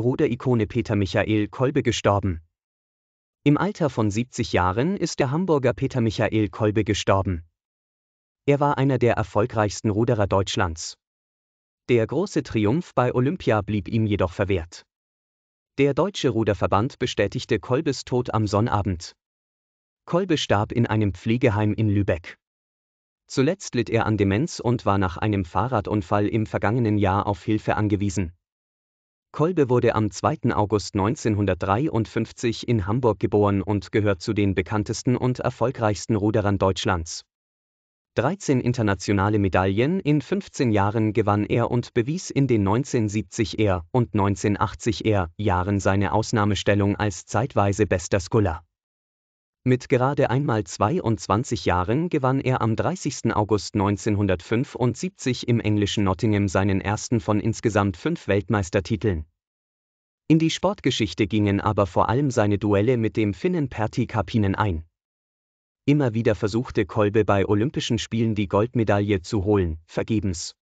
Ruderikone Peter Michael Kolbe gestorben. Im Alter von 70 Jahren ist der Hamburger Peter Michael Kolbe gestorben. Er war einer der erfolgreichsten Ruderer Deutschlands. Der große Triumph bei Olympia blieb ihm jedoch verwehrt. Der Deutsche Ruderverband bestätigte Kolbes Tod am Sonnabend. Kolbe starb in einem Pflegeheim in Lübeck. Zuletzt litt er an Demenz und war nach einem Fahrradunfall im vergangenen Jahr auf Hilfe angewiesen. Kolbe wurde am 2. August 1953 in Hamburg geboren und gehört zu den bekanntesten und erfolgreichsten Ruderern Deutschlands. 13 internationale Medaillen in 15 Jahren gewann er und bewies in den 1970er und 1980er Jahren seine Ausnahmestellung als zeitweise bester Sculler. Mit gerade einmal 22 Jahren gewann er am 30. August 1975 im englischen Nottingham seinen ersten von insgesamt fünf Weltmeistertiteln. In die Sportgeschichte gingen aber vor allem seine Duelle mit dem Finnen Perti Karppinen ein. Immer wieder versuchte Kolbe bei Olympischen Spielen die Goldmedaille zu holen, vergebens.